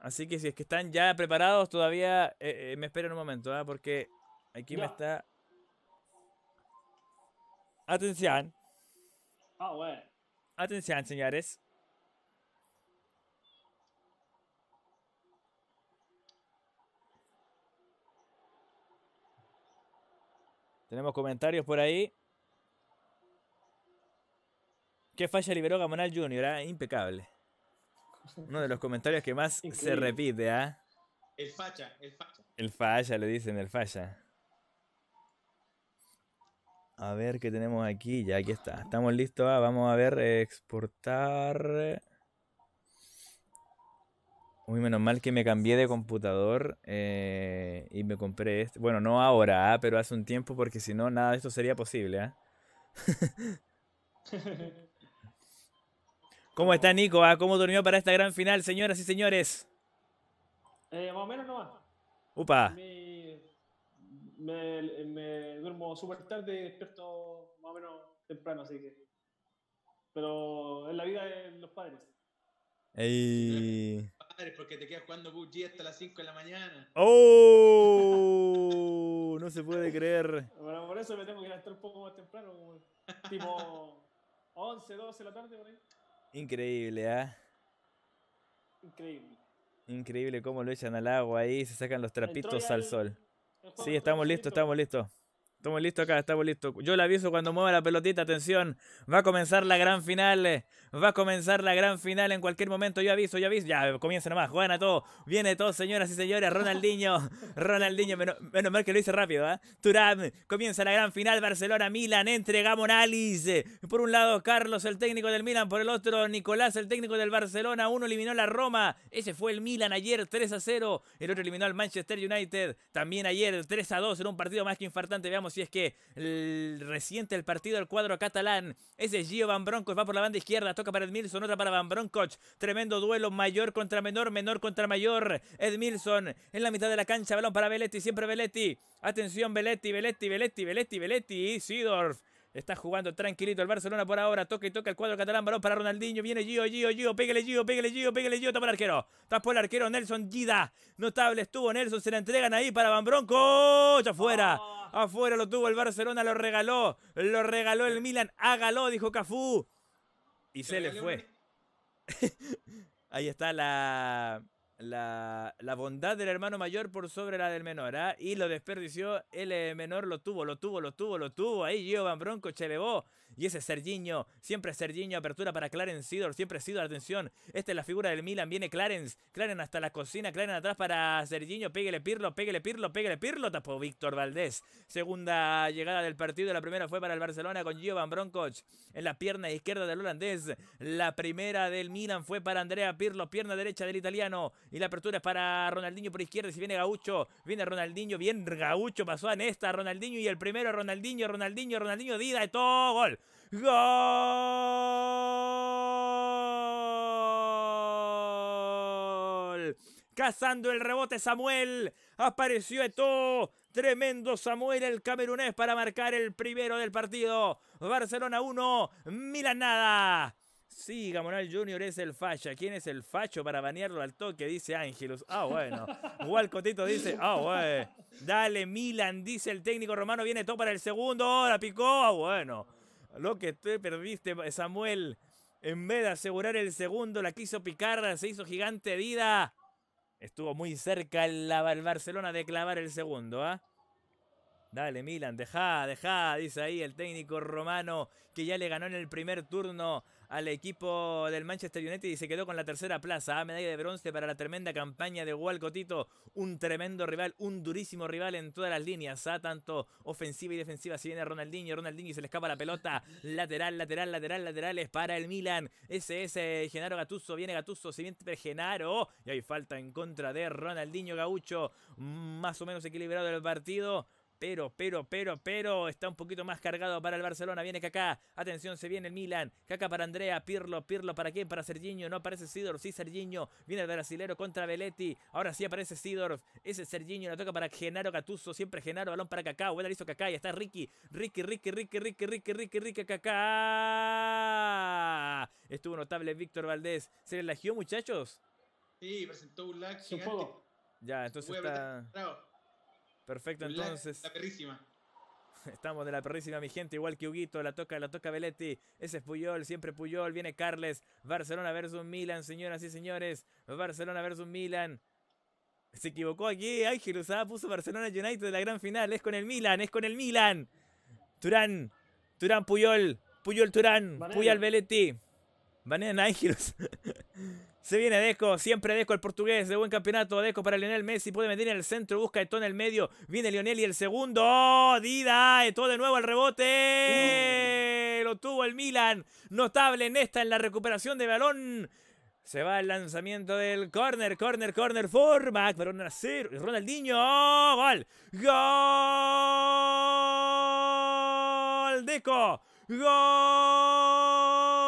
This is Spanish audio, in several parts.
Así que si es que están ya preparados, todavía eh, eh, me esperen un momento, ¿ah? porque aquí me está. Atención. Ah, Atención, señores. Tenemos comentarios por ahí. ¿Qué falla liberó Gamonal Junior? Ah? Impecable. Uno de los comentarios que más se repite, ¿ah? El facha, el facha. El falla, le dicen, el falla. A ver qué tenemos aquí. Ya, aquí está. Estamos listos. Ah, vamos a ver, exportar. Muy menos mal que me cambié de computador eh, y me compré este. Bueno, no ahora, ¿ah? pero hace un tiempo porque si no, nada de esto sería posible. ¿ah? ¿Cómo está Nico? Ah, ¿Cómo durmió para esta gran final, señoras y señores? Eh, más o menos nomás. Upa. Me, duermo súper tarde y despierto más o menos temprano, así que. Pero es la vida de los padres. Ey. Padres, porque te quedas jugando PUBG hasta las 5 de la mañana. ¡Oh! No se puede creer. Bueno, por eso me tengo que ir un poco más temprano, como tipo 11, 12 de la tarde por ahí. Increíble, ¿ah? Increíble. Increíble cómo lo echan al agua ahí, se sacan los trapitos al sol. Sí, estamos listos, estamos listos. Estamos listos acá, estamos listos. Yo le aviso cuando mueva la pelotita, atención. Va a comenzar la gran final. Eh. Va a comenzar la gran final en cualquier momento. Yo aviso, yo aviso. Ya, comienza nomás. Juegan a todo. Viene todo, señoras y señores. Ronaldinho. Ronaldinho. Menos, mal que lo hice rápido, ¿eh? ¿ah? Turam. Comienza la gran final. Barcelona-Milan. Entregamos Alice. Por un lado, Carlos, el técnico del Milan. Por el otro, Nicolás, el técnico del Barcelona. Uno eliminó a la Roma. Ese fue el Milan ayer, 3 a 0. El otro eliminó al Manchester United. También ayer, 3 a 2. en un partido más que infartante. Veamos si es que el reciente el partido del cuadro catalán. Ese Gio Van Broncos va por la banda izquierda, toca para Edmilson, otra para Van Broncos. Tremendo duelo, mayor contra menor, menor contra mayor. Edmilson en la mitad de la cancha, balón para Velletti, siempre Velletti Atención, Velletti, Velletti, Velletti Velletti y Sidorf Está jugando tranquilito el Barcelona por ahora. Toca y toca el cuadro catalán. Balón para Ronaldinho. Viene Gio, Gio, Gio. Pégale Gio, pégale Gio, pégale Gio. por el arquero. por el arquero Nelson Gida. Notable estuvo Nelson. Se la entregan ahí para Van Bronco. afuera. Afuera lo tuvo el Barcelona. Lo regaló. Lo regaló el Milan. Hágalo, dijo Cafú. Y se, le fue. ahí está la la, bondad del hermano mayor por sobre la del menor, ¿ah? Y lo desperdició, el eh, menor lo tuvo, lo tuvo, lo tuvo, lo tuvo. Ahí Giovan Bronco, elevó, Y ese sergiño siempre Serginho, apertura para Clarence Sidor, siempre Sidor, atención. Esta es la figura del Milan, viene Clarence, Clarence hasta la cocina, Clarence atrás para Serginho, pégale Pirlo, pégale Pirlo, pégale Pirlo, tapó Víctor Valdés. Segunda llegada del partido, la primera fue para el Barcelona con Giovan Bronco en la pierna izquierda del holandés. La primera del Milan fue para Andrea Pirlo, pierna derecha del italiano. Y la apertura es para Ronaldinho por izquierda. Si viene Gaucho, viene Ronaldinho. Bien Gaucho, pasó a Nesta, Ronaldinho. Y el primero, Ronaldinho, Ronaldinho, Ronaldinho, Dida. de todo gol. ¡Gol! Cazando el rebote Samuel. Apareció Eto. Tremendo Samuel el camerunés para marcar el primero del partido. Barcelona 1, Milan nada. Sí, Gamonal Junior es el facha. ¿Quién es el facho para banearlo al toque? Dice Ángelus. Ah, bueno. Cotito dice, ah, bueno. Dale, Milan, dice el técnico romano. Viene todo para el segundo. Ahora picó. Ah, bueno. Lo que te perdiste, Samuel. En vez de asegurar el segundo, la quiso picar. Se hizo gigante vida. Estuvo muy cerca el, Barcelona de clavar el segundo, ¿ah? Dale, Milan, deja, deja, dice ahí el técnico romano que ya le ganó en el primer turno al equipo del Manchester United y se quedó con la tercera plaza. A ah, Medalla de bronce para la tremenda campaña de Walcotito. Un tremendo rival, un durísimo rival en todas las líneas, a ah, tanto ofensiva y defensiva. Si viene Ronaldinho, Ronaldinho se le escapa la pelota. Lateral, lateral, lateral, laterales para el Milan. Ese es eh, Genaro Gatuso, viene Gatuso, se viene Genaro. Y hay falta en contra de Ronaldinho Gaucho. Más o menos equilibrado el partido pero, pero, pero, pero está un poquito más cargado para el Barcelona. Viene Kaká. Atención, se viene el Milan. Kaká para Andrea. Pirlo, Pirlo para quién? Para Serginho. No aparece Sidor. Sí, Serginho. Viene el brasilero contra Veletti, Ahora sí aparece Sidorf. Ese Serginho la toca para Genaro Gatuso. Siempre Genaro. Balón para Kaká. Bueno, hizo Kaká. Y está Ricky. Ricky, Ricky, Ricky, Ricky, Ricky, Ricky, Ricky, Kaká. Estuvo notable Víctor Valdés. ¿Se relajó muchachos? Sí, presentó un lag. Gigante. Ya, entonces está. Perfecto, entonces. La perrísima. Estamos de la perrísima, mi gente, igual que Huguito, la toca, la toca Beletti, ese es Puyol, siempre Puyol, viene Carles, Barcelona versus Milan, señoras y señores, Barcelona versus Milan. Se equivocó aquí, Ángel Usada puso Barcelona United en la gran final, es con el Milan, es con el Milan. Turán, Turán Puyol, Puyol Turán, Puyal Puyol Beletti. Ángel. Ángelus. Se viene Deco, siempre Deco el portugués, de buen campeonato. Deco para Lionel Messi, puede meter en el centro, busca Eto'o en el medio. Viene Lionel y el segundo. Oh, Dida, Eto'o de nuevo al rebote. Uh. Lo tuvo el Milan. Notable en esta, en la recuperación de balón. Se va el lanzamiento del corner, corner, corner, formac, balón a cero, Ronaldinho, oh, gol, gol, Deco, gol.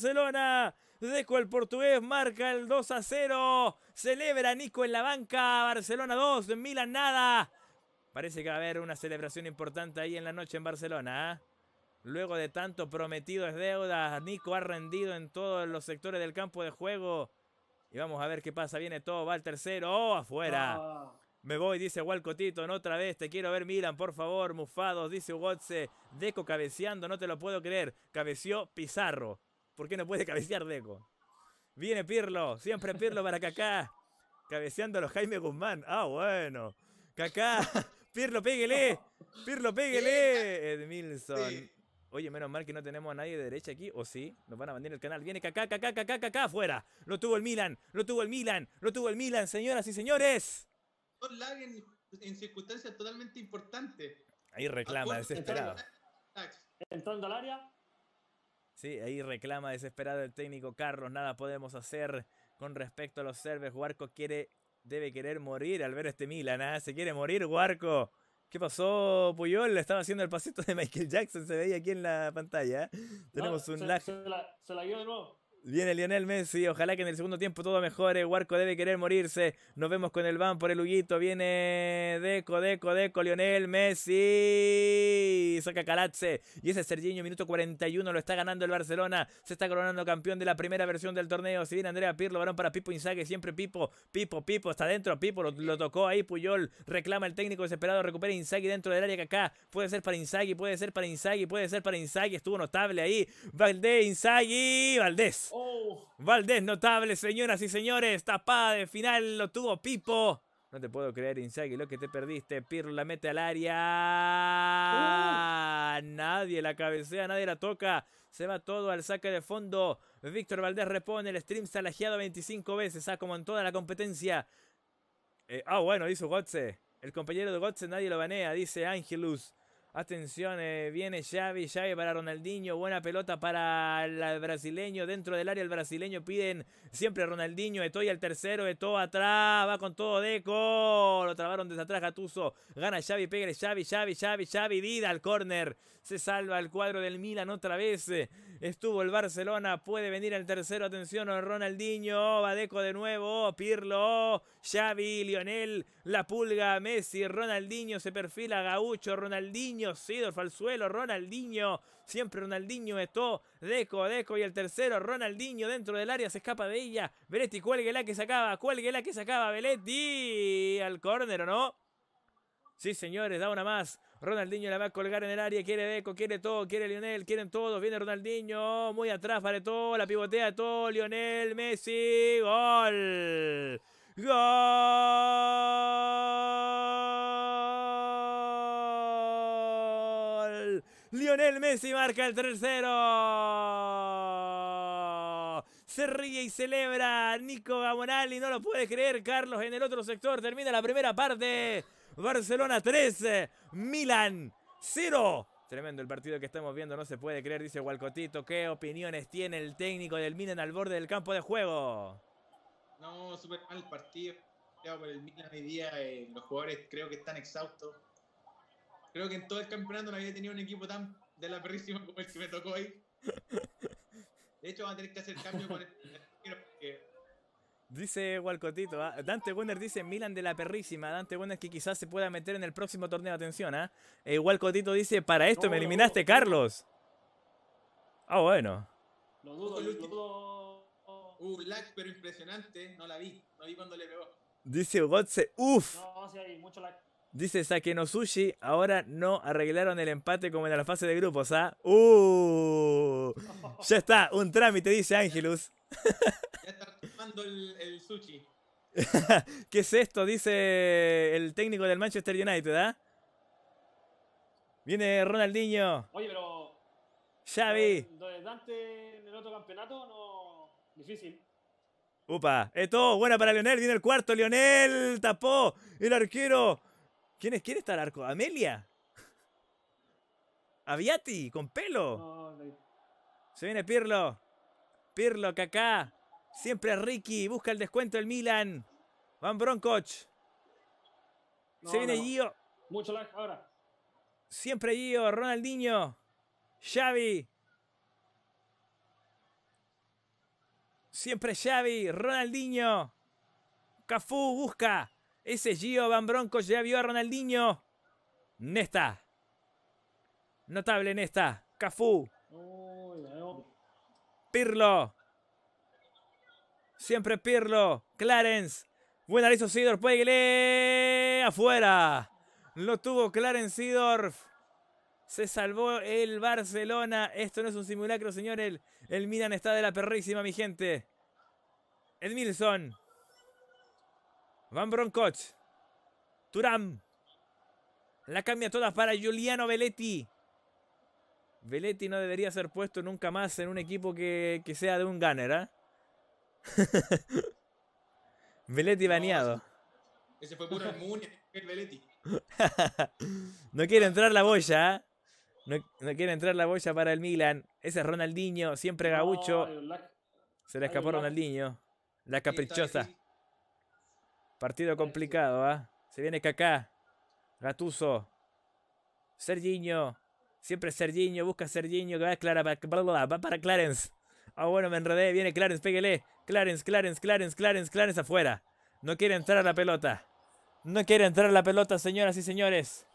Barcelona. Deco el portugués marca el 2 a 0. Celebra Nico en la banca. Barcelona 2, Milan nada. Parece que va a haber una celebración importante ahí en la noche en Barcelona. ¿ah? Luego de tanto prometido es deuda, Nico ha rendido en todos los sectores del campo de juego. Y vamos a ver qué pasa. Viene todo, va el tercero. ¡Oh, afuera! Ah. Me voy, dice Walcotito, no otra vez, te quiero ver Milan, por favor, mufados, dice Wotze. Deco cabeceando, no te lo puedo creer, cabeció Pizarro. ¿Por qué no puede cabecear Deco? Viene Pirlo, siempre Pirlo para Kaká. Cabeceando a los Jaime Guzmán. Ah, bueno. Kaká, Pirlo, pégale. Pirlo, pégale. Edmilson. Oye, menos mal que no tenemos a nadie de derecha aquí. ¿O sí? Nos van a en el canal. Viene Kaká, Kaká, Kaká, Kaká. Fuera. Lo tuvo el Milan. Lo tuvo el Milan. Lo tuvo el Milan, señoras y señores. Son en, totalmente importante! Ahí reclama, desesperado. Entrando al área. Sí, ahí reclama desesperado el técnico Carlos, nada podemos hacer con respecto a los serbes, Huarco quiere, debe querer morir al ver este Milan, se quiere morir Huarco. ¿Qué pasó, Puyol? Le estaba haciendo el pasito de Michael Jackson, se veía aquí en la pantalla. Tenemos un lag. Se la, se dio de nuevo. Viene Lionel Messi, ojalá que en el segundo tiempo todo mejore. Huarco debe querer morirse. Nos vemos con el van por el Huguito. Viene Deco, Deco, Deco, Lionel Messi. Saca Calatze. Y ese Serginho, minuto 41, lo está ganando el Barcelona. Se está coronando campeón de la primera versión del torneo. Si viene Andrea Pirlo, varón para Pipo Insague. Siempre Pipo, Pipo, Pipo. Está dentro, Pipo lo, tocó ahí. Puyol reclama el técnico desesperado. Recupera Insague dentro del área que acá puede ser para Insague, puede ser para Insague, puede ser para Insague. Estuvo notable ahí. Valdés, Insague, Valdés. Oh. Valdés. notable, señoras y señores. Tapada de final lo tuvo Pipo. No te puedo creer, Inzaghi, lo que te perdiste. Pirlo la mete al área. Oh. Nadie la cabecea, nadie la toca. Se va todo al saque de fondo. Víctor Valdés repone el stream salajeado 25 veces. Ah, como en toda la competencia. Eh, ah, bueno, dice Gotze. El compañero de Gotze nadie lo banea, dice Angelus. Atención, eh, viene Xavi, Xavi para Ronaldinho, buena pelota para el brasileño, dentro del área el brasileño piden siempre Ronaldinho, estoy al tercero, Etoy atrás, va con todo Deco, lo trabaron desde atrás Gatuso, gana Xavi, Pegre, Xavi, Xavi, Xavi, Xavi, vida al córner, se salva el cuadro del Milan otra vez, eh, estuvo el Barcelona, puede venir al tercero, atención Ronaldinho, va Deco de nuevo, Pirlo, Xavi, Lionel, La Pulga, Messi, Ronaldinho, se perfila Gaucho, Ronaldinho, Sidor suelo, Ronaldinho, siempre Ronaldinho, Eto, Deco, Deco y el tercero, Ronaldinho dentro del área, se escapa de ella, Beretti, cuélguela que sacaba, cuélguela que sacaba, Beletti, al córner, o ¿no? Sí, señores, da una más. Ronaldinho la va a colgar en el área. Quiere Deco, quiere todo, quiere Lionel, quieren todos. Viene Ronaldinho, muy atrás vale todo. La pivotea todo. Lionel, Messi, gol. Gol. Lionel Messi marca el tercero. Se ríe y celebra Nico Gamonali. No lo puede creer, Carlos. En el otro sector termina la primera parte. Barcelona 3, Milan 0. Tremendo el partido que estamos viendo, no se puede creer, dice Walcotito. ¿Qué opiniones tiene el técnico del Milan al borde del campo de juego? No, súper mal partido. Por el Milan hoy día eh, los jugadores creo que están exhaustos. Creo que en todo el campeonato no había tenido un equipo tan de la perrísima como el que me tocó hoy. De hecho, van a tener que hacer cambio con el. Dice Walcotito, ah, Dante Werner dice Milan de la perrísima. Dante es que quizás se pueda meter en el próximo torneo. Atención, ¿ah? ¿eh? Walcotito dice: Para esto me eliminaste, Carlos. Ah, bueno. Lo dudo, lo dudo. Uh, lag, pero impresionante. No la vi. No vi cuando le pegó. Dice Gotze: Uf. No, sí, hay mucho lag. Dice no Sushi, ahora no arreglaron el empate como en la fase de grupos, ¿ah? ¡Uh! Ya está, un trámite, dice Angelus. Ya está tomando el, sushi. ¿Qué es esto? Dice el técnico del Manchester United, ¿ah? Viene Ronaldinho. Oye, pero. Xavi. Donde Dante en el otro campeonato, Difícil. Upa, esto, buena para Lionel, viene el cuarto, Lionel tapó el arquero ¿Quién, es, ¿Quién está al arco? ¿Amelia? ¿Aviati? ¿Con pelo? Se viene Pirlo. Pirlo, Kaká. Siempre Ricky. Busca el descuento el Milan. Van Broncoch. Se viene Gio. Mucho like ahora. Siempre Gio. Ronaldinho. Xavi. Siempre Xavi. Ronaldinho. Cafú busca. Ese Gio Van Bronco ya vio a Ronaldinho. Nesta. Notable Nesta. Cafú. Pirlo. Siempre Pirlo. Clarence. Buena hizo Sidorf. lee. Afuera. Lo tuvo Clarence Sidorf. Se salvó el Barcelona. Esto no es un simulacro, señor. El, el Milan está de la perrísima, mi gente. Edmilson. Van Broncoch. Turam. La cambia toda para Giuliano Veletti. Veletti no debería ser puesto nunca más en un equipo que, sea de un gunner, ¿ah? baneado. No, ese fue no quiere entrar la boya, ¿ah? No, quiere entrar la boya para el Milan. Ese es Ronaldinho, siempre gaucho. Se le escapó Ronaldinho. La caprichosa. Partido complicado, ¿ah? Se viene Kaká. Gatuso. Serginho. Siempre Serginho. Busca Serginho. Va, Clara, va para Clarence. Ah, bueno, me enredé. Viene Clarence. Pégale. Clarence, Clarence, Clarence, Clarence, Clarence afuera. No quiere entrar la pelota. No quiere entrar la pelota, señoras y señores.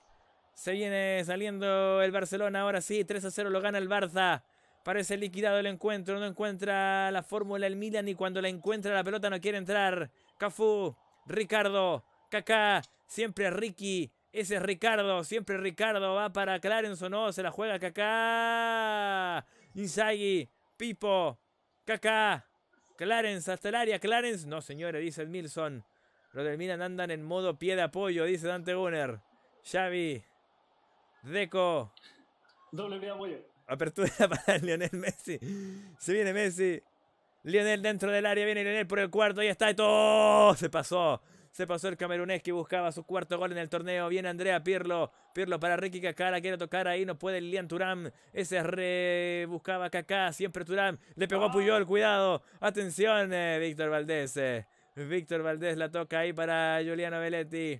Se viene saliendo el Barcelona. Ahora sí, 3 a 0 lo gana el Barça. Parece liquidado el encuentro. No encuentra la fórmula el Milan y cuando la encuentra la pelota no quiere entrar. Cafú Ricardo, Kaká, siempre Ricky. Ese es Ricardo, siempre Ricardo. Va para Clarence o no, se la juega Kaká. Inzaghi, Pipo, Kaká. Clarence hasta el área, Clarence. No, señores, dice el Milson. lo terminan andan en modo pie de apoyo, dice Dante Gunner. Xavi, Deco. Doble apoyo. Apertura para Lionel Messi. Se viene Messi. Lionel dentro del área, viene Lionel por el cuarto, ahí está, todo se pasó. Se pasó el camerunés que buscaba su cuarto gol en el torneo. Viene Andrea Pirlo. Pirlo para Ricky Cacara. Quiere tocar ahí. No puede Lilian Turán. Ese re... buscaba Kaká. Siempre Turán. Le pegó a ah. Puyol. Cuidado. Atención, eh, Víctor Valdés. Eh. Víctor Valdés la toca ahí para Juliano veletti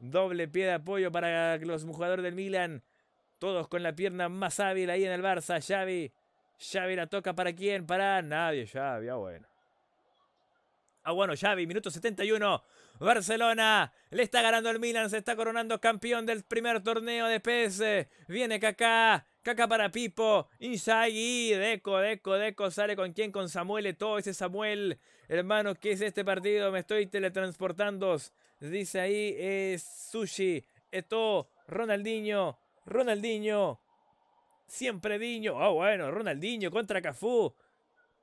Doble pie de apoyo para los jugadores del Milan. Todos con la pierna más hábil ahí en el Barça. Xavi Xavi la toca para quién? Para nadie, Xavi. Ah, bueno. Ah, bueno, Xavi, minuto 71. Barcelona le está ganando el Milan, se está coronando campeón del primer torneo de PS. Viene Kaká, Kaká para Pipo, Inzaghi, Deco, Deco, Deco sale con quién, con Samuel Eto'o, ese Samuel, hermano, ¿qué es este partido? Me estoy teletransportando. Dice ahí es eh, Sushi, Eto'o, Ronaldinho, Ronaldinho, Siempre Diño. Ah, oh, bueno, Ronaldinho contra Cafú.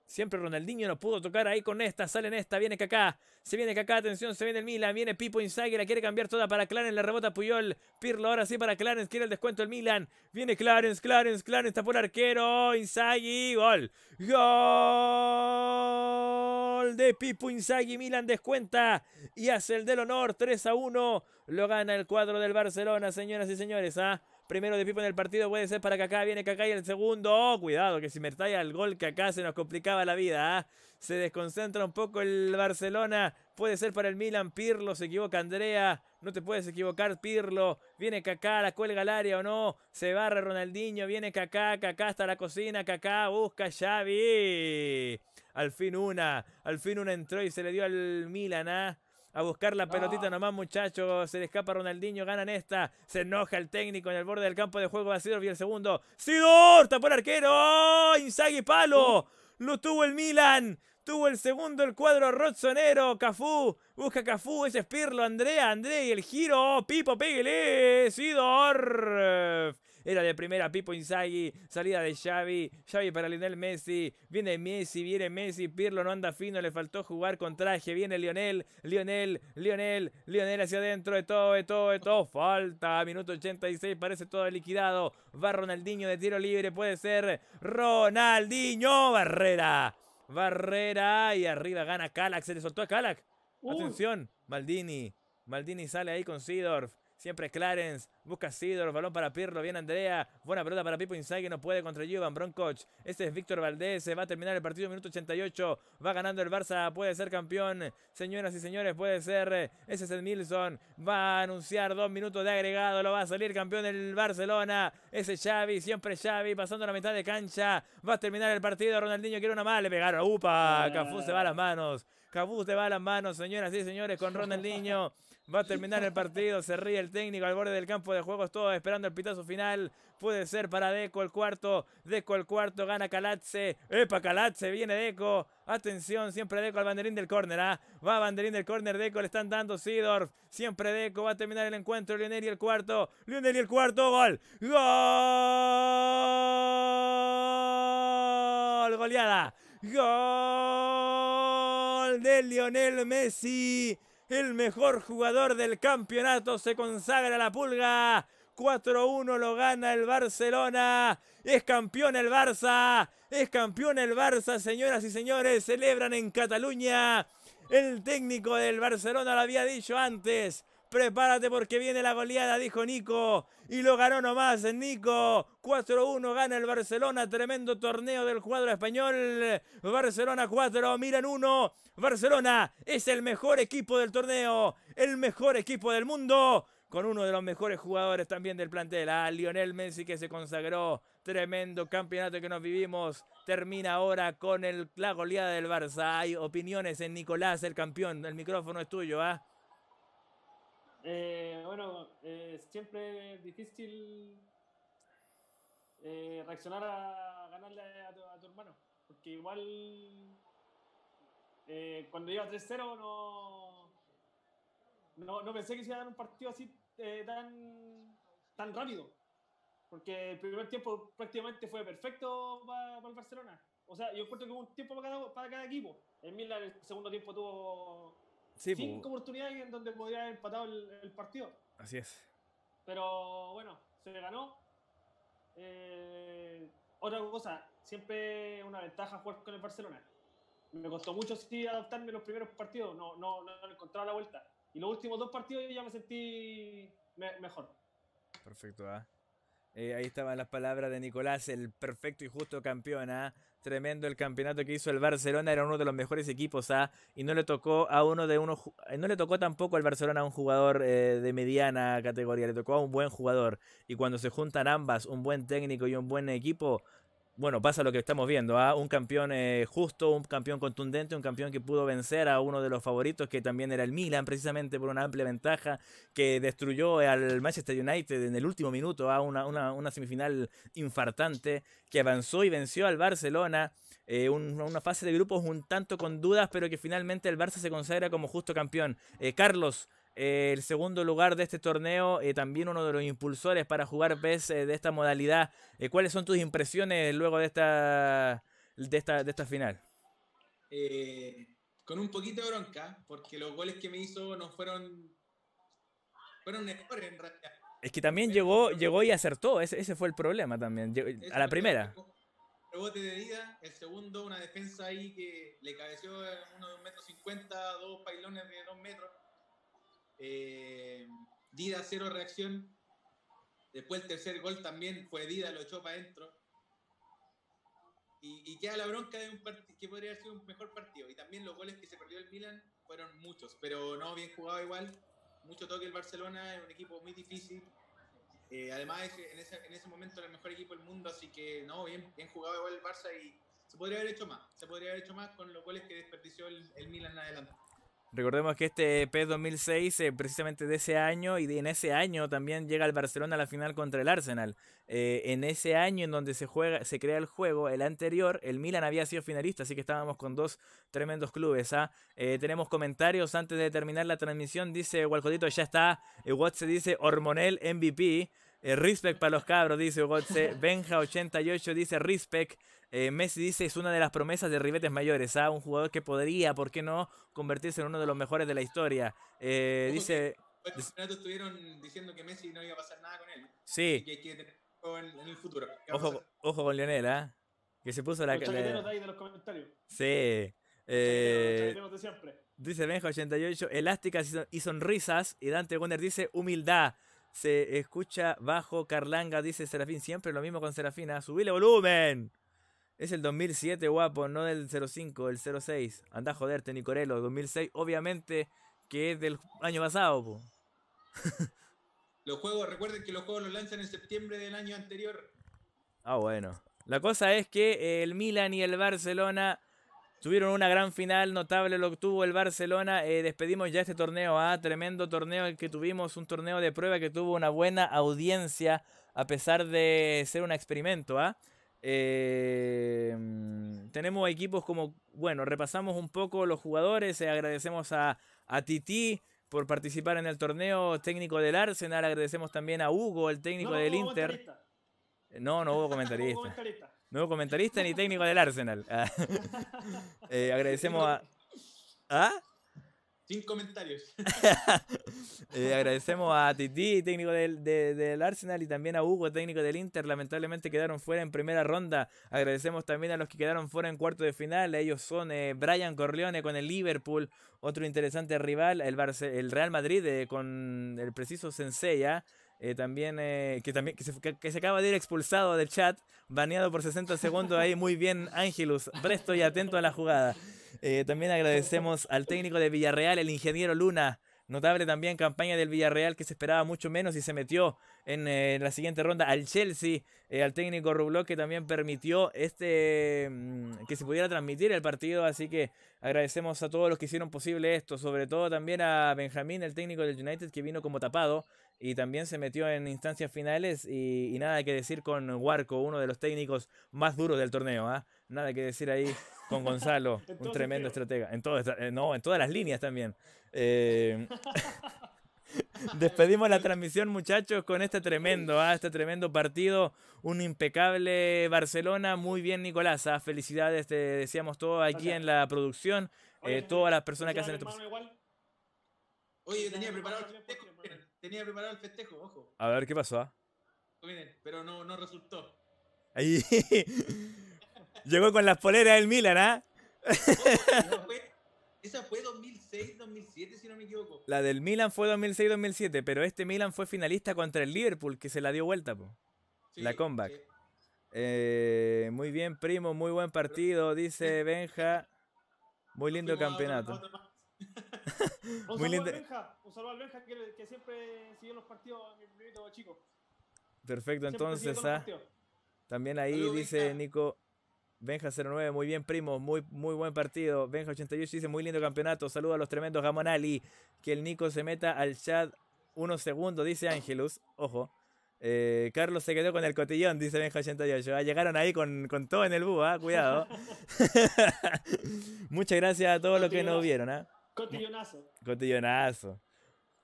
Siempre Ronaldinho no pudo tocar ahí con esta. Sale en esta, viene Kaká. Se viene Kaká, atención, se viene el Milan. Viene Pipo Inzaghi, la quiere cambiar toda para Clarence. La rebota Puyol. Pirlo ahora sí para Clarence, quiere el descuento el Milan. Viene Clarence, Clarence, Clarence, está por arquero. Oh, Inzaghi, gol. Gol de Pipo Inzaghi. Milan descuenta y hace el del honor 3 a 1. Lo gana el cuadro del Barcelona, señoras y señores. ¿ah? Primero de Pipo en el partido puede ser para Kaká. Viene Kaká y el segundo. Oh, cuidado, que si me el gol Kaká se nos complicaba la vida. ¿ah? Se desconcentra un poco el Barcelona. Puede ser para el Milan. Pirlo se equivoca Andrea. No te puedes equivocar, Pirlo. Viene Kaká, la cuelga al área o no. Se barra Ronaldinho. Viene Kaká, Kaká hasta la cocina. Kaká busca Xavi. Al fin una. Al fin una entró y se le dio al Milan. ¿ah? A buscar la pelotita ah. nomás, muchachos. Se le escapa Ronaldinho, ganan esta. Se enoja el técnico en el borde del campo de juego a Sidor y el segundo. ¡Sidor! Tapó el arquero. ¡Oh! Inzaghi palo. Uh. Lo tuvo el Milan. Tuvo el segundo el cuadro rotsonero Cafú. Busca Cafú. Ese es Pirlo. Andrea. Andrea. Y el giro. Pipo. Pégale. Sidor. Era de primera Pipo Insagi, salida de Xavi, Xavi para Lionel Messi, viene Messi, viene Messi, Pirlo no anda fino, le faltó jugar con traje, viene Lionel, Lionel, Lionel, Lionel hacia adentro, de todo, de todo, de todo, falta, minuto 86, parece todo liquidado, va Ronaldinho de tiro libre, puede ser Ronaldinho Barrera. Barrera y arriba gana Kalak Se le soltó a Kalak, Atención, Maldini. Maldini sale ahí con Sidorf. Siempre Clarence. Busca Sidor, balón para Pirlo, bien Andrea. Buena pelota para Pipo Inside que no puede contra Giovan Broncoch. Este es Víctor Valdés, va a terminar el partido minuto 88. Va ganando el Barça, puede ser campeón. Señoras y señores, puede ser. Eh, ese es el Nilsson. Va a anunciar dos minutos de agregado, lo va a salir campeón el Barcelona. Ese Xavi, siempre Xavi, pasando la mitad de cancha. Va a terminar el partido, Ronaldinho quiere una mala, le pegaron. ¡Upa! Cafú se va a las manos. Cafú se va a las manos, señoras y señores, con Ronaldinho. Va a terminar el partido, se ríe el técnico al borde del campo de Juegos todos esperando el pitazo final. Puede ser para Deco el cuarto. Deco el cuarto, gana Calatze. Epa, Calatse! viene Deco. Atención, siempre Deco al banderín del córner. ¿ah? Va banderín del córner, Deco le están dando Sidorf. Siempre Deco va a terminar el encuentro. Lionel y el cuarto. Lionel y el cuarto, gol. Gol, goleada. Gol de Lionel Messi el mejor jugador del campeonato se consagra la pulga. 4-1 lo gana el Barcelona. Es campeón el Barça. Es campeón el Barça, señoras y señores. Celebran en Cataluña. El técnico del Barcelona lo había dicho antes. Prepárate porque viene la goleada, dijo Nico. Y lo ganó nomás Nico. 4-1 gana el Barcelona. Tremendo torneo del cuadro español. Barcelona 4, miran uno. Barcelona es el mejor equipo del torneo. El mejor equipo del mundo con uno de los mejores jugadores también del plantel, ah, Lionel Messi que se consagró. Tremendo campeonato que nos vivimos. Termina ahora con el, la goleada del Barça. Hay opiniones en Nicolás, el campeón. El micrófono es tuyo, ¿ah? Eh, bueno, eh, siempre difícil eh, reaccionar a ganarle a tu, hermano, porque igual cuando iba 3-0 no, no, pensé que se iba a dar un partido así tan, tan rápido, porque el primer tiempo prácticamente fue perfecto para, el Barcelona. O sea, yo encuentro que hubo un tiempo para cada, equipo. En Milan el segundo tiempo tuvo sí, cinco pues. oportunidades en donde podría haber empatado el, partido. Así es. Pero bueno, se ganó. Eh, otra cosa, siempre una ventaja jugar con el Barcelona. Me costó mucho adaptarme adaptarme los primeros partidos, no, no, encontraba la vuelta. Y los últimos dos partidos ya me sentí mejor. Perfecto, ¿eh? Eh, ahí estaban las palabras de Nicolás, el perfecto y justo campeón. ¿ah? Tremendo el campeonato que hizo el Barcelona, era uno de los mejores equipos ¿ah? y no le tocó a uno de uno, eh, no le tocó tampoco al Barcelona a un jugador eh, de mediana categoría, le tocó a un buen jugador. Y cuando se juntan ambas, un buen técnico y un buen equipo, bueno, pasa lo que estamos viendo, a ¿ah? un campeón eh, justo, un campeón contundente, un campeón que pudo vencer a uno de los favoritos, que también era el Milan, precisamente por una amplia ventaja, que destruyó al Manchester United en el último minuto, ¿ah? a una, una, semifinal infartante, que avanzó y venció al Barcelona, eh, una fase de grupos un tanto con dudas, pero que finalmente el Barça se consagra como justo campeón. Eh, Carlos, eh, el segundo lugar de este torneo, eh, también uno de los impulsores para jugar PES eh, de esta modalidad. ¿Cuáles son tus impresiones luego de esta, de esta, final? con un poquito de bronca, porque los goles que me hizo no fueron, fueron en realidad. Es que también llegó, llegó y acertó, ese, fue el problema también, a la primera. el segundo una defensa ahí que le cabeció uno de un metro dos pailones de dos metros eh, Dida, cero reacción. Después el tercer gol también fue Dida, lo echó para adentro. Y, queda la bronca de un partido que podría haber sido un mejor partido. Y también los goles que se perdió el Milan fueron muchos, pero no, bien jugado igual. Mucho toque el Barcelona, es un equipo muy difícil. Eh, además, en ese, momento era el mejor equipo del mundo, así que no, bien, jugado igual el Barça y se podría haber hecho más. Se podría haber hecho más con los goles que desperdició el, el Milan adelante. Recordemos que este p 2006, eh, precisamente de ese año, y en ese año también llega el Barcelona a la final contra el Arsenal. Eh, en ese año en donde se, juega, se crea el juego, el anterior, el Milan había sido finalista, así que estábamos con dos tremendos clubes. ¿ah? Eh, tenemos comentarios antes de terminar la transmisión. Dice Walcotito, ya está. what se dice Hormonel MVP. respect para los cabros, dice Gotze. Benja88 dice respect. Eh, Messi dice es una de las promesas de ribetes mayores, a ¿ah? un jugador que podría, ¿por qué no?, convertirse en uno de los mejores de la historia. Eh, dice... estuvieron diciendo que Messi no iba a pasar nada con él. Sí. Ojo, con Lionel, ¿eh? Que se puso la... Los ahí los Sí. Eh, dice benjo 88 elásticas y sonrisas. Y Dante Gunner dice humildad. Se escucha bajo Carlanga, dice Serafín. Siempre lo mismo con Serafina. ¿ah? ¡Subile volumen! Es el 2007, guapo, no del 05, el 06. Anda a joderte, Nicorelo. 2006, obviamente, que es del año pasado, los juegos, recuerden que los juegos los lanzan en septiembre del año anterior. Ah, bueno. La cosa es que eh, el Milan y el Barcelona tuvieron una gran final, notable lo obtuvo el Barcelona. Eh, despedimos ya este torneo, ah, tremendo torneo el que tuvimos, un torneo de prueba que tuvo una buena audiencia a pesar de ser un experimento, ah. Eh, mm, tenemos equipos como, bueno, repasamos un poco los jugadores, eh, agradecemos a, a Titi por participar en el torneo técnico del Arsenal, agradecemos también a Hugo, el técnico del Inter. Eh, no, no hubo comentarista. no, hubo comentarista. ni técnico del Arsenal. agradecemos a... ¿Ah? Sin comentarios. Eh, agradecemos a Titi, técnico del, del, Arsenal, y también a Hugo, técnico del Inter. Lamentablemente quedaron fuera en primera ronda. Agradecemos también a los que quedaron fuera en cuarto de final. Ellos son eh, Brian Corleone con el Liverpool, otro interesante rival, el, el Real Madrid eh, con el preciso Sensei. ¿ah? Eh, también, que también que se, que se, acaba de ir expulsado del chat, baneado por 60 segundos ahí, muy bien Ángelus, presto y atento a la jugada. Eh, también agradecemos al técnico de Villarreal, el ingeniero Luna. Notable también campaña del Villarreal que se esperaba mucho menos y se metió en, eh, la siguiente ronda al Chelsea, eh, al técnico Rublo que también permitió este mm, que se pudiera transmitir el partido. Así que agradecemos a todos los que hicieron posible esto, sobre todo también a Benjamín, el técnico del United que vino como tapado y también se metió en instancias finales y, nada que decir con Huarco, uno de los técnicos más duros del torneo, ¿ah? nada que decir ahí con Gonzalo, un tremendo estratega, en eh, no, en todas las líneas también. Eh, despedimos la transmisión, muchachos, con este tremendo, ¿ah? este tremendo partido. Un impecable Barcelona. Muy bien, Nicolás. ¿ah? Felicidades, te decíamos todo aquí en la producción. Eh, todas las personas que hacen esto. Oye, tenía preparado. Tenía preparado el festejo, ojo. A ver, ¿qué pasó? Ah? pero no, resultó. Llegó con las poleras del Milan, ¿ah? esa fue 2006-2007, si no me equivoco. La del Milan fue 2006-2007, pero este Milan fue finalista contra el Liverpool, que se la dio vuelta, po. la comeback. Eh, muy bien, primo, muy buen partido, dice Benja. Muy lindo campeonato un saludo Benja, un saludo Benja que, siempre siguió los partidos, Perfecto, entonces ah, también ahí dice Nico Benja09, muy bien primo, muy, muy buen partido. Benja88 dice, muy lindo campeonato, saludos a los tremendos Gamonali. Que el Nico se meta al chat unos segundos, dice Ángelus ojo. Eh, Carlos se quedó con el cotillón, dice Benja88. Ah, llegaron ahí con, todo en el búho, ah, cuidado. Muchas gracias a todos los que nos vieron. ah Cotillonazo. Cotillonazo.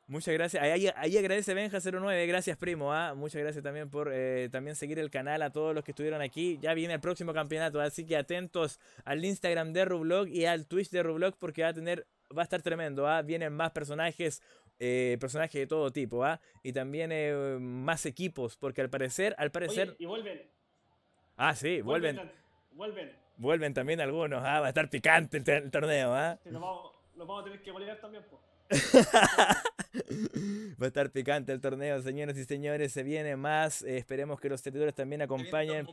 Muchas gracias. Ahí, agradece Benja09. Gracias, primo. ¿ah? Muchas gracias también por eh, también seguir el canal a todos los que estuvieron aquí. Ya viene el próximo campeonato, así que atentos al Instagram de Rublog y al Twitch de Rublog porque va a tener va a estar tremendo, ¿ah? Vienen más personajes, eh, personajes de todo tipo, ¿ah? Y también eh, más equipos, porque al parecer, al parecer... y vuelven. Ah, sí, vuelven. Vuelven. Vuelven, también algunos, ¿ah? Va a estar picante el, torneo, ¿ah? los vamos a tener que también, Va a estar picante el torneo, señores y señores. Se viene más. Eh, esperemos que los seguidores también acompañen.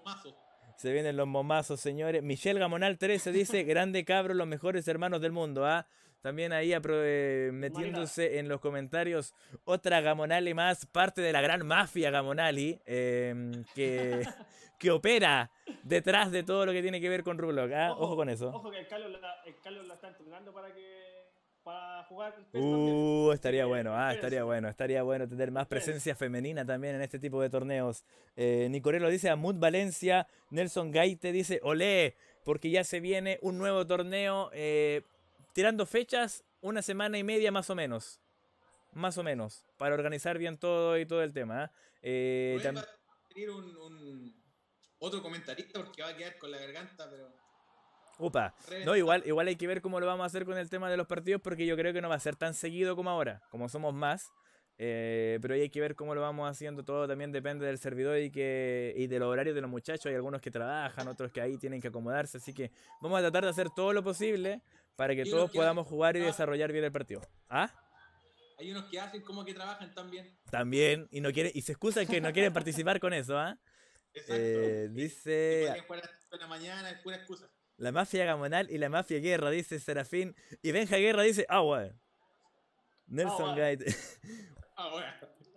Se vienen los momazos, señores. Michelle Gamonal 13 dice, grande cabro, los mejores hermanos del mundo. ¿ah? También ahí eh, metiéndose en los comentarios otra Gamonali más, parte de la gran mafia Gamonali, em, que, que opera detrás de todo lo que tiene que ver con Rublock. ¿ah? Ojo, con eso. Ojo que el el la está entrenando para que para jugar uh, estaría bueno, ah, estaría bueno, estaría bueno tener más presencia femenina también en este tipo de torneos. Eh, Nicorello dice Amut Valencia, Nelson Gaite dice olé, porque ya se viene un nuevo torneo eh, tirando fechas una semana y media más o menos. Más o menos, para organizar bien todo y todo el tema. ¿ah? Eh, también... un, otro comentarista porque va a quedar con la garganta, pero... Upa. No, igual, igual hay que ver cómo lo vamos a hacer con el tema de los partidos, porque yo creo que no va a ser tan seguido como ahora, como somos más. Eh, pero hay que ver cómo lo vamos haciendo todo, también depende del servidor y, que, y del horario de los muchachos. Hay algunos que trabajan, otros que ahí tienen que acomodarse, así que vamos a tratar de hacer todo lo posible para que todos podamos jugar y desarrollar bien el partido. ¿Ah? Hay unos que hacen como que trabajan también. También, y, no quieren, y se excusan que no quieren participar con eso, ¿ah? ¿eh? dice... mañana, excusa. La mafia gamonal y la mafia guerra, dice Serafín. Y Benja Guerra dice, ah, bueno. Nelson ah, Guide. ah, bueno.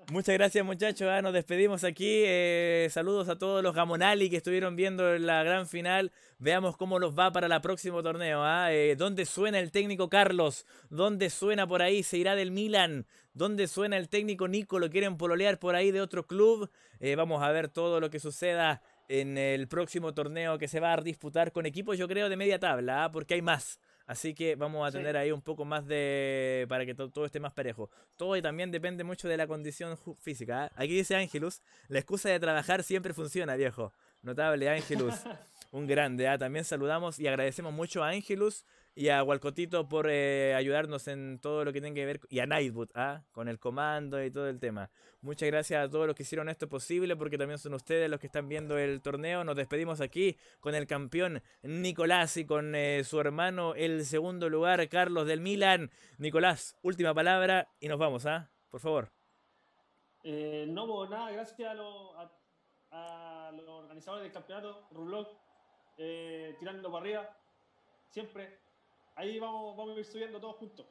Muchas gracias muchachos, ah, nos despedimos aquí. Eh, saludos a todos los Gamonali que estuvieron viendo la gran final. Veamos cómo los va para el próximo torneo. ¿ah? Eh, ¿Dónde suena el técnico Carlos? ¿Dónde suena por ahí? ¿Se irá del Milan? ¿Dónde suena el técnico Nico? ¿Lo quieren pololear por ahí de otro club? Eh, vamos a ver todo lo que suceda en el próximo torneo que se va a disputar con equipos, yo creo, de media tabla, ¿ah? porque hay más. Así que vamos a tener ahí un poco más de. para que todo, esté más parejo. Todo y también depende mucho de la condición física. ¿ah? Aquí dice Ángelus: la excusa de trabajar siempre funciona, viejo. Notable, Ángelus. un grande. ¿ah? También saludamos y agradecemos mucho a Ángelus y a Walcotito por eh, ayudarnos en todo lo que tiene que ver y a Nightboot, ¿ah? con el comando y todo el tema. Muchas gracias a todos los que hicieron esto posible, porque también son ustedes los que están viendo el torneo. Nos despedimos aquí con el campeón Nicolás y con eh, su hermano el segundo lugar, Carlos del Milan. Nicolás, última palabra y nos vamos, ¿ah? Por favor. Eh, no, nada, gracias a, los organizadores del campeonato, eh, tirando para arriba, siempre ahí vamos, vamos a ir subiendo todos juntos.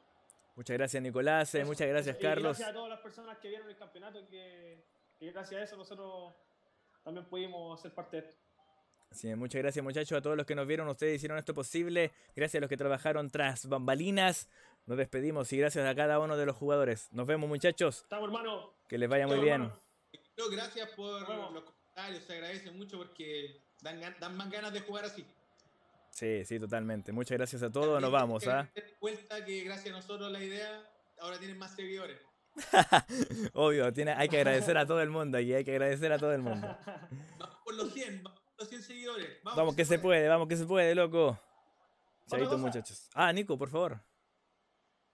Muchas gracias, Nicolás. Eh, muchas gracias, Carlos. Gracias a todas las personas que vieron el campeonato, que, que gracias a eso nosotros también pudimos ser parte de esto. Sí, muchas gracias muchachos a todos los que nos vieron, ustedes hicieron esto posible, gracias a los que trabajaron tras bambalinas, nos despedimos y gracias a cada uno de los jugadores. Nos vemos muchachos. Estamos hermano. Que les vaya muy bien. Gracias por los comentarios, se agradece mucho porque dan más ganas de jugar así. Sí, sí, totalmente. Muchas gracias a todos. Nos vamos. ¿ah? ¿eh? cuenta que gracias a nosotros la idea ahora tienen más seguidores. Obvio, tiene, hay que agradecer a todo el mundo aquí, hay que agradecer a todo el mundo. Vamos por los 100, vamos por los 100 seguidores. Vamos, que se puede. vamos que se puede, loco. Chavitos, muchachos. Ah, Nico, por favor.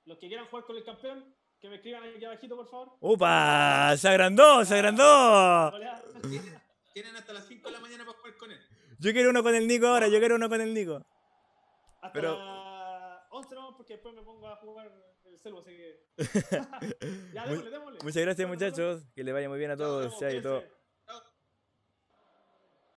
Los que quieran jugar con el campeón, que me escriban aquí abajito, por favor. ¡Upa! ¡Se agrandó, se agrandó! Tienen hasta las 5 de la mañana para jugar con él. Yo quiero uno con el Nico ahora, yo quiero uno con el Nico. Hasta Pero... 11 porque después me pongo a jugar el selvo, así que. ya, démosle, démosle. Muchas gracias, muchachos. Que le vaya muy bien a todos.